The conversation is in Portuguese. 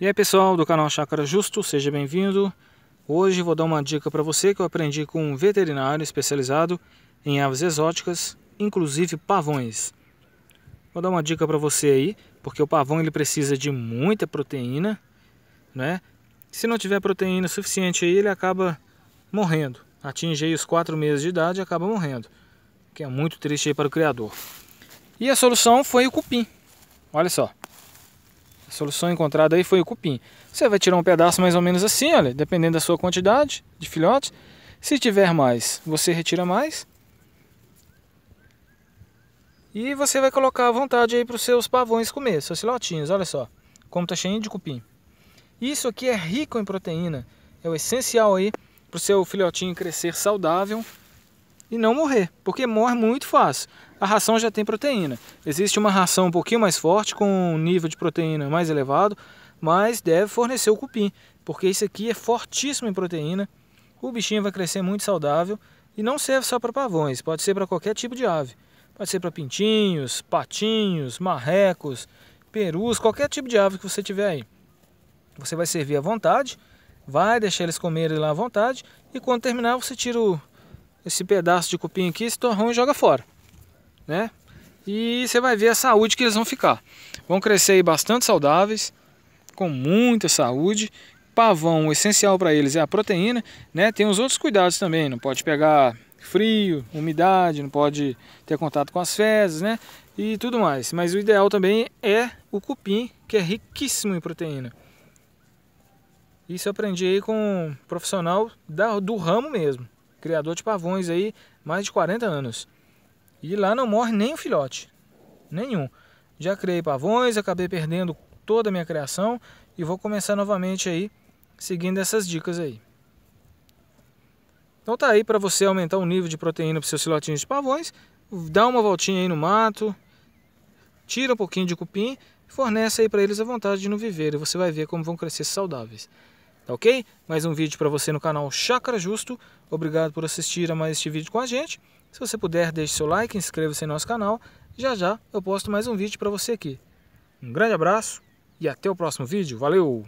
E aí pessoal do canal Chácara Justo, seja bem-vindo. Hoje vou dar uma dica para você que eu aprendi com um veterinário especializado em aves exóticas, inclusive pavões. Vou dar uma dica para você aí, porque o pavão ele precisa de muita proteína, né? Se não tiver proteína suficiente aí, ele acaba morrendo. Atinge os 4 meses de idade e acaba morrendo, que é muito triste para o criador. E a solução foi o cupim. Olha só. A solução encontrada aí foi o cupim. Você vai tirar um pedaço mais ou menos assim, olha, dependendo da sua quantidade de filhotes. Se tiver mais, você retira mais. E você vai colocar à vontade aí para os seus pavões comer, seus filhotinhos, olha só. Como está cheio de cupim. Isso aqui é rico em proteína. É o essencial aí para o seu filhotinho crescer saudável e não morrer, porque morre muito fácil. A ração já tem proteína. Existe uma ração um pouquinho mais forte, com um nível de proteína mais elevado, mas deve fornecer o cupim, porque isso aqui é fortíssimo em proteína. O bichinho vai crescer muito saudável e não serve só para pavões, pode ser para qualquer tipo de ave. Pode ser para pintinhos, patinhos, marrecos, perus, qualquer tipo de ave que você tiver aí. Você vai servir à vontade, vai deixar eles comerem lá à vontade e quando terminar você tira o esse pedaço de cupim aqui, se torrão e joga fora, né? E você vai ver a saúde que eles vão ficar. Vão crescer aí bastante saudáveis, com muita saúde. Pavão, o essencial para eles é a proteína, né? Tem os outros cuidados também, não pode pegar frio, umidade, não pode ter contato com as fezes, né? E tudo mais. Mas o ideal também é o cupim, que é riquíssimo em proteína. Isso eu aprendi aí com um profissional da, do ramo mesmo criador de pavões aí, mais de 40 anos. E lá não morre nem o filhote, nenhum. Já criei pavões, acabei perdendo toda a minha criação e vou começar novamente aí, seguindo essas dicas aí. Então tá aí para você aumentar o nível de proteína para seus filhotinhos de pavões, dá uma voltinha aí no mato, tira um pouquinho de cupim, fornece aí para eles a vontade de não viver e você vai ver como vão crescer saudáveis. Tá ok? Mais um vídeo para você no canal Chácara Justo. Obrigado por assistir a mais este vídeo com a gente. Se você puder, deixe seu like, inscreva-se em nosso canal. Já já eu posto mais um vídeo para você aqui. Um grande abraço e até o próximo vídeo. Valeu!